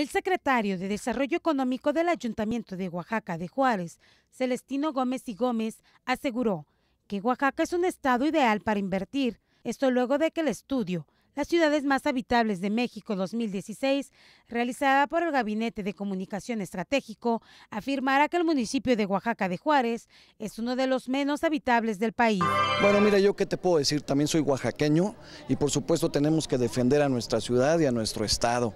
El secretario de Desarrollo Económico del Ayuntamiento de Oaxaca de Juárez, Celestino Gómez y Gómez, aseguró que Oaxaca es un estado ideal para invertir, esto luego de que el estudio las ciudades más habitables de México 2016, realizada por el Gabinete de Comunicación Estratégico, afirmará que el municipio de Oaxaca de Juárez es uno de los menos habitables del país. Bueno, mira, yo qué te puedo decir, también soy oaxaqueño y por supuesto tenemos que defender a nuestra ciudad y a nuestro estado.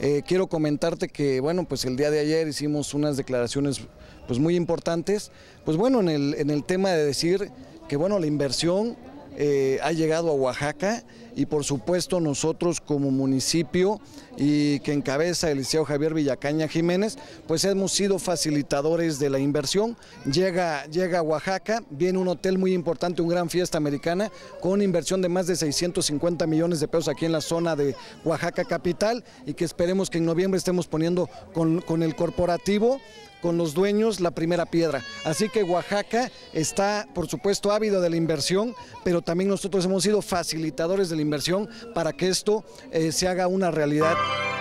Eh, quiero comentarte que, bueno, pues el día de ayer hicimos unas declaraciones pues muy importantes, pues bueno, en el, en el tema de decir que, bueno, la inversión eh, ha llegado a Oaxaca y por supuesto nosotros como municipio y que encabeza el liceo Javier Villacaña Jiménez, pues hemos sido facilitadores de la inversión. Llega, llega a Oaxaca, viene un hotel muy importante, un gran fiesta americana, con inversión de más de 650 millones de pesos aquí en la zona de Oaxaca capital y que esperemos que en noviembre estemos poniendo con, con el corporativo con los dueños la primera piedra. Así que Oaxaca está, por supuesto, ávido de la inversión, pero también nosotros hemos sido facilitadores de la inversión para que esto eh, se haga una realidad.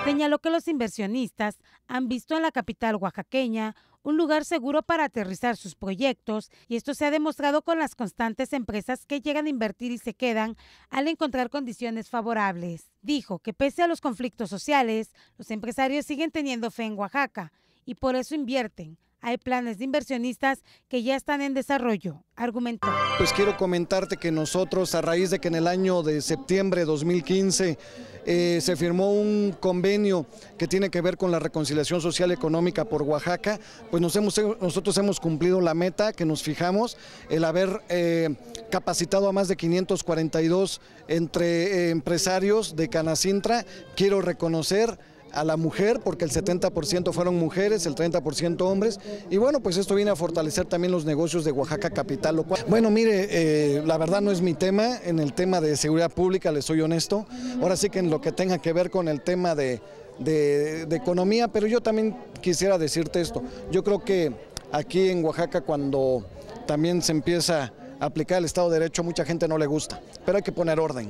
Señaló que los inversionistas han visto en la capital oaxaqueña un lugar seguro para aterrizar sus proyectos y esto se ha demostrado con las constantes empresas que llegan a invertir y se quedan al encontrar condiciones favorables. Dijo que pese a los conflictos sociales, los empresarios siguen teniendo fe en Oaxaca y por eso invierten. Hay planes de inversionistas que ya están en desarrollo, argumentó. Pues quiero comentarte que nosotros, a raíz de que en el año de septiembre de 2015 eh, se firmó un convenio que tiene que ver con la reconciliación social económica por Oaxaca, pues nos hemos, nosotros hemos cumplido la meta que nos fijamos, el haber eh, capacitado a más de 542 entre eh, empresarios de Canacintra. Quiero reconocer a la mujer, porque el 70% fueron mujeres, el 30% hombres, y bueno, pues esto viene a fortalecer también los negocios de Oaxaca Capital, cual, bueno, mire, eh, la verdad no es mi tema, en el tema de seguridad pública, le soy honesto, ahora sí que en lo que tenga que ver con el tema de, de economía, pero yo también quisiera decirte esto, yo creo que aquí en Oaxaca cuando también se empieza a aplicar el Estado de Derecho, mucha gente no le gusta, pero hay que poner orden.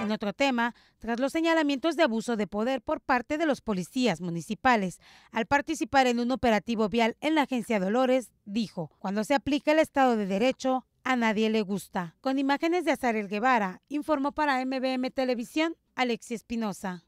En otro tema, tras los señalamientos de abuso de poder por parte de los policías municipales, al participar en un operativo vial en la agencia Dolores, dijo, cuando se aplica el Estado de Derecho, a nadie le gusta. Con imágenes de Azarel Guevara, informó para MBM Televisión Alexis Espinosa.